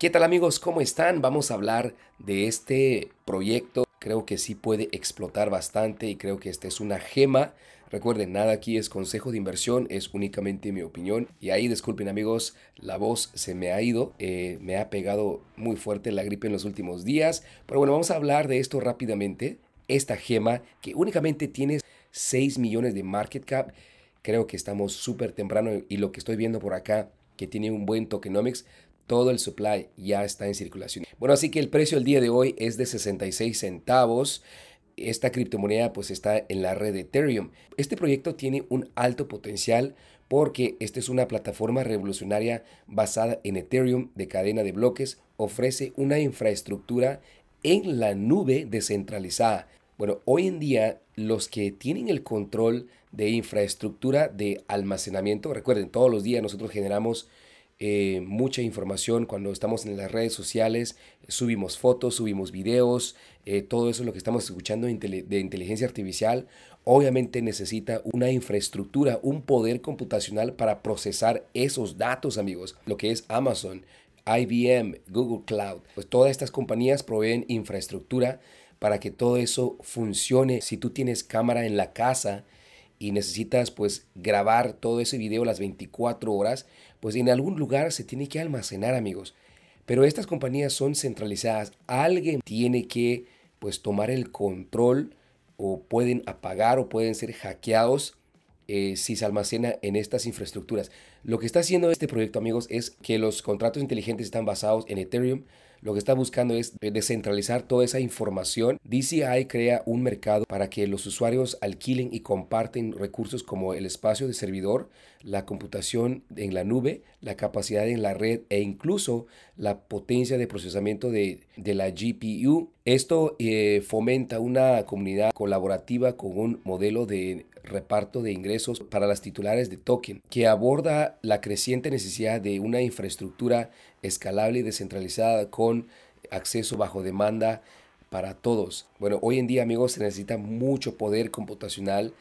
¿Qué tal amigos? ¿Cómo están? Vamos a hablar de este proyecto. Creo que sí puede explotar bastante y creo que esta es una gema. Recuerden, nada aquí es consejo de inversión, es únicamente mi opinión. Y ahí, disculpen amigos, la voz se me ha ido, eh, me ha pegado muy fuerte la gripe en los últimos días. Pero bueno, vamos a hablar de esto rápidamente. Esta gema que únicamente tiene 6 millones de market cap. Creo que estamos súper temprano y lo que estoy viendo por acá que tiene un buen tokenomics todo el supply ya está en circulación. Bueno, así que el precio el día de hoy es de 66 centavos. Esta criptomoneda pues está en la red de Ethereum. Este proyecto tiene un alto potencial porque esta es una plataforma revolucionaria basada en Ethereum de cadena de bloques. Ofrece una infraestructura en la nube descentralizada. Bueno, hoy en día los que tienen el control de infraestructura de almacenamiento, recuerden, todos los días nosotros generamos eh, mucha información cuando estamos en las redes sociales, subimos fotos, subimos videos, eh, todo eso lo que estamos escuchando de inteligencia artificial, obviamente necesita una infraestructura, un poder computacional para procesar esos datos, amigos, lo que es Amazon, IBM, Google Cloud, pues todas estas compañías proveen infraestructura para que todo eso funcione. Si tú tienes cámara en la casa, y necesitas pues grabar todo ese video las 24 horas, pues en algún lugar se tiene que almacenar amigos. Pero estas compañías son centralizadas, alguien tiene que pues tomar el control o pueden apagar o pueden ser hackeados eh, si se almacena en estas infraestructuras. Lo que está haciendo este proyecto amigos es que los contratos inteligentes están basados en Ethereum, lo que está buscando es descentralizar toda esa información. DCI crea un mercado para que los usuarios alquilen y comparten recursos como el espacio de servidor, la computación en la nube, la capacidad en la red e incluso la potencia de procesamiento de, la GPU. Esto eh, fomenta una comunidad colaborativa con un modelo de reparto de ingresos para las titulares de token, que aborda la creciente necesidad de una infraestructura escalable y descentralizada con acceso bajo demanda para todos. Bueno, hoy en día amigos se necesita mucho poder computacional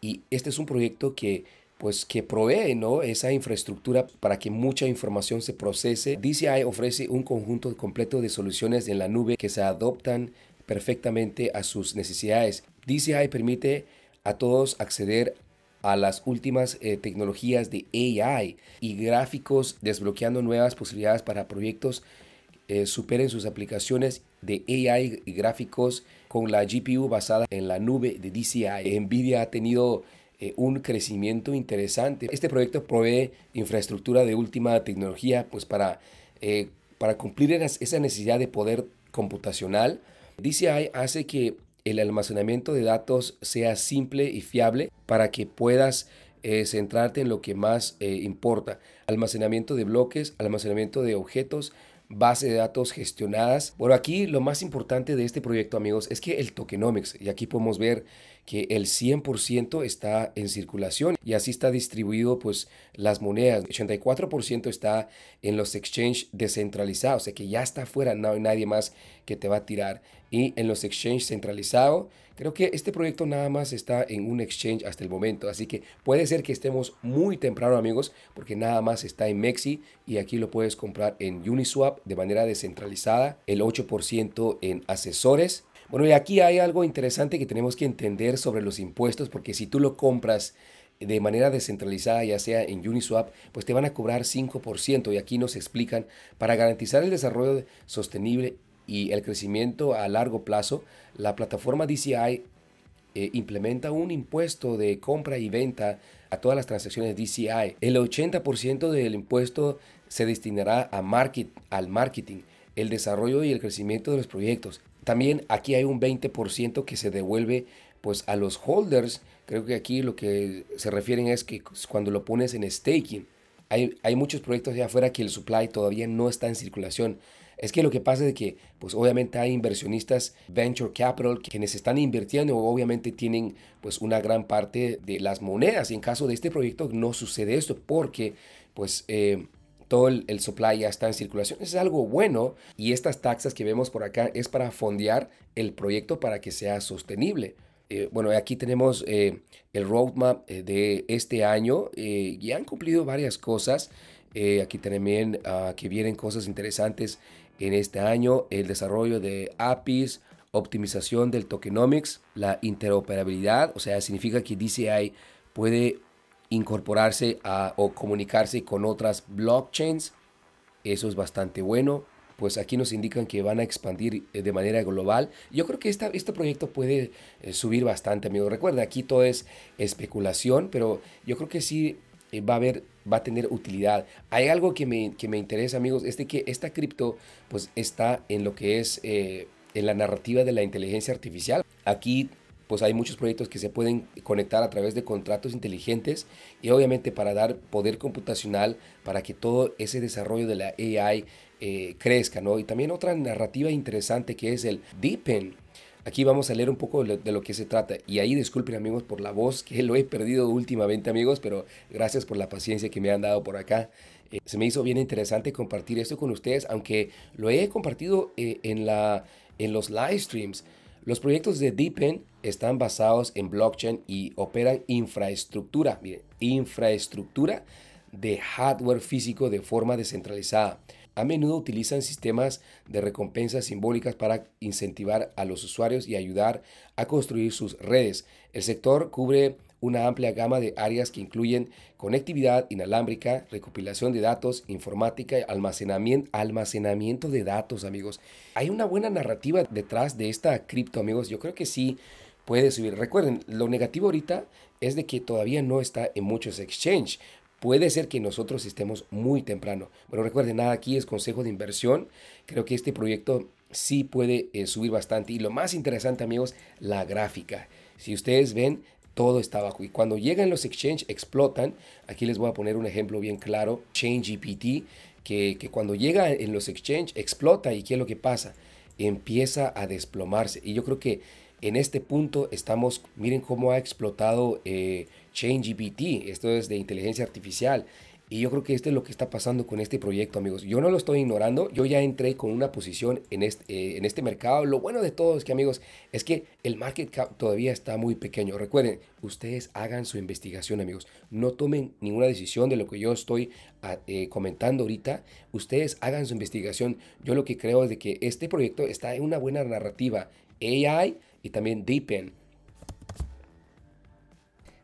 y este es un proyecto que pues que provee ¿no? esa infraestructura para que mucha información se procese. DCI ofrece un conjunto completo de soluciones en la nube que se adoptan perfectamente a sus necesidades. DCI permite a todos acceder a las últimas eh, tecnologías de AI y gráficos desbloqueando nuevas posibilidades para proyectos eh, superen sus aplicaciones de AI y gráficos con la GPU basada en la nube de DCI. Nvidia ha tenido eh, un crecimiento interesante. Este proyecto provee infraestructura de última tecnología pues para, para cumplir esa necesidad de poder computacional. DCI hace que el almacenamiento de datos sea simple y fiable para que puedas eh, centrarte en lo que más eh, importa. Almacenamiento de bloques, almacenamiento de objetos, base de datos gestionadas. Bueno, aquí lo más importante de este proyecto, amigos, es que el tokenomics, y aquí podemos ver que el 100% está en circulación y así está distribuido pues las monedas. 84% está en los exchanges descentralizados, o sea que ya está afuera, no hay nadie más que te va a tirar y en los exchanges centralizados. Creo que este proyecto nada más está en un exchange hasta el momento, así que puede ser que estemos muy temprano amigos, porque nada más está en Mexi y aquí lo puedes comprar en Uniswap de manera descentralizada, el 8% en asesores. Bueno, y aquí hay algo interesante que tenemos que entender sobre los impuestos, porque si tú lo compras de manera descentralizada, ya sea en Uniswap, pues te van a cobrar 5% y aquí nos explican para garantizar el desarrollo sostenible y el crecimiento a largo plazo, la plataforma DCI eh, implementa un impuesto de compra y venta a todas las transacciones DCI. El 80% del impuesto se destinará a market, al marketing, el desarrollo y el crecimiento de los proyectos. También aquí hay un 20% que se devuelve pues a los holders. Creo que aquí lo que se refieren es que cuando lo pones en staking, hay, hay muchos proyectos de afuera que el supply todavía no está en circulación es que lo que pasa es que, pues obviamente hay inversionistas venture capital quienes están invirtiendo, obviamente tienen pues una gran parte de las monedas. Y en caso de este proyecto no sucede esto porque pues eh, todo el, supply ya está en circulación. es algo bueno y estas taxas que vemos por acá es para fondear el proyecto para que sea sostenible. Eh, bueno, aquí tenemos eh, el roadmap de este año y han cumplido varias cosas. aquí también ah, que vienen cosas interesantes en este año el desarrollo de APIs, optimización del tokenomics, la interoperabilidad, o sea, significa que DCI puede incorporarse a, o comunicarse con otras blockchains. Eso es bastante bueno. Pues aquí nos indican que van a expandir eh, de manera global. Yo creo que esta, este proyecto puede eh, subir bastante, amigos. Recuerda, aquí todo es especulación, pero yo creo que sí eh, va a haber va a tener utilidad. Hay algo que me, que me interesa, amigos, es que esta cripto pues está en lo que es eh, en la narrativa de la inteligencia artificial. Aquí pues hay muchos proyectos que se pueden conectar a través de contratos inteligentes y obviamente para dar poder computacional para que todo ese desarrollo de la AI eh, crezca, ¿no? Y también otra narrativa interesante que es el deepen Aquí vamos a leer un poco de lo, que se trata. Y ahí disculpen amigos por la voz que lo he perdido últimamente amigos, pero gracias por la paciencia que me han dado por acá. Eh, se me hizo bien interesante compartir esto con ustedes, aunque lo he compartido eh, en, la, en los live streams. Los proyectos de Deepen están basados en blockchain y operan infraestructura, miren, infraestructura de hardware físico de forma descentralizada a menudo utilizan sistemas de recompensas simbólicas para incentivar a los usuarios y ayudar a construir sus redes. El sector cubre una amplia gama de áreas que incluyen conectividad inalámbrica, recopilación de datos, informática, almacenamiento, almacenamiento de datos, amigos. Hay una buena narrativa detrás de esta cripto, amigos. Yo creo que sí puede subir. Recuerden, lo negativo ahorita es de que todavía no está en muchos exchanges. Puede ser que nosotros estemos muy temprano. pero recuerden, nada aquí es consejo de inversión. Creo que este proyecto sí puede eh, subir bastante. Y lo más interesante, amigos, la gráfica. Si ustedes ven, todo está abajo. Y cuando llegan los exchange, explotan. Aquí les voy a poner un ejemplo bien claro. Change que, que cuando llega en los exchange, explota. ¿Y qué es lo que pasa? Empieza a desplomarse. Y yo creo que en este punto estamos, miren cómo ha explotado eh, esto es de inteligencia artificial. Y yo creo que esto es lo que está pasando con este proyecto, amigos. Yo no lo estoy ignorando, yo ya entré con una posición eh, en este, mercado. Lo bueno de todo es que, amigos, es que el market cap todavía está muy pequeño. Recuerden, ustedes hagan su investigación, amigos. No tomen ninguna decisión de lo que yo estoy ah, eh, comentando ahorita. Ustedes hagan su investigación. Yo lo que creo es de que este proyecto está en una buena narrativa. AI y también Deepen.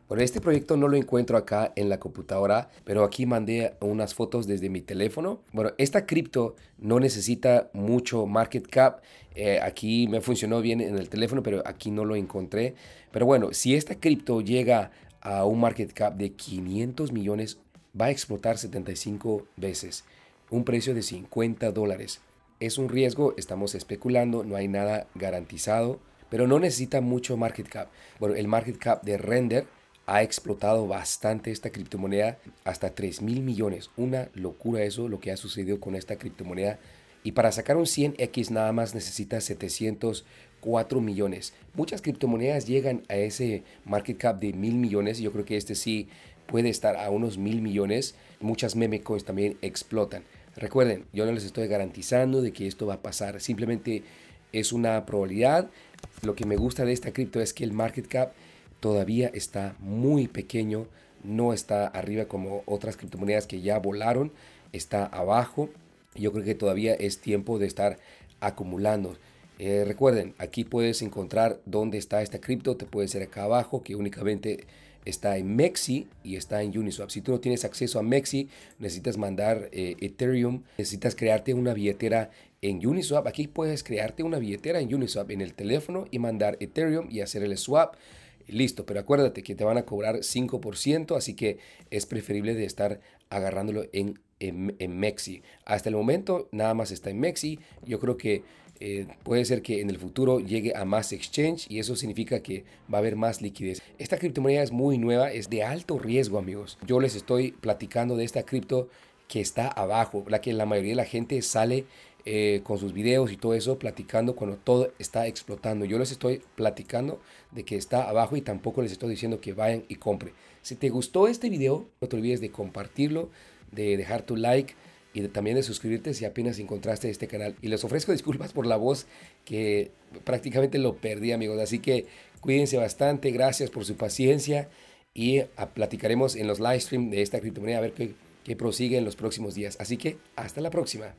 Bueno, este proyecto no lo encuentro acá en la computadora, pero aquí mandé unas fotos desde mi teléfono. Bueno, esta cripto no necesita mucho market cap. Eh, aquí me funcionó bien en el teléfono, pero aquí no lo encontré. Pero bueno, si esta cripto llega a un market cap de 500 millones, va a explotar 75 veces. Un precio de 50 dólares. Es un riesgo, estamos especulando, no hay nada garantizado pero no necesita mucho market cap. Bueno, el market cap de Render ha explotado bastante esta criptomoneda hasta 3 mil millones. Una locura eso, lo que ha sucedido con esta criptomoneda. Y para sacar un 100x nada más necesita 704 millones. Muchas criptomonedas llegan a ese market cap de mil millones. Yo creo que este sí puede estar a unos mil millones. Muchas coins también explotan. Recuerden, yo no les estoy garantizando de que esto va a pasar. Simplemente es una probabilidad. Lo que me gusta de esta cripto es que el market cap todavía está muy pequeño, no está arriba como otras criptomonedas que ya volaron, está abajo. Yo creo que todavía es tiempo de estar acumulando. Eh, recuerden, aquí puedes encontrar dónde está esta cripto, te puede ser acá abajo que únicamente está en Mexi y está en Uniswap. Si tú no tienes acceso a Mexi, necesitas mandar eh, Ethereum, necesitas crearte una billetera en Uniswap, aquí puedes crearte una billetera en Uniswap en el teléfono y mandar Ethereum y hacer el swap. Listo, pero acuérdate que te van a cobrar 5%, así que es preferible de estar agarrándolo en, en, Mexi. Hasta el momento nada más está en Mexi. Yo creo que eh, puede ser que en el futuro llegue a más exchange y eso significa que va a haber más liquidez. Esta criptomoneda es muy nueva, es de alto riesgo amigos. Yo les estoy platicando de esta cripto que está abajo, la que la mayoría de la gente sale eh, con sus videos y todo eso platicando cuando todo está explotando. Yo les estoy platicando de que está abajo y tampoco les estoy diciendo que vayan y compren. Si te gustó este video, no te olvides de compartirlo, de dejar tu like y también de suscribirte si apenas encontraste este canal. Y les ofrezco disculpas por la voz que prácticamente lo perdí, amigos. Así que cuídense bastante, gracias por su paciencia y platicaremos en los live streams de esta criptomoneda a ver qué que prosigue en los próximos días. Así que hasta la próxima.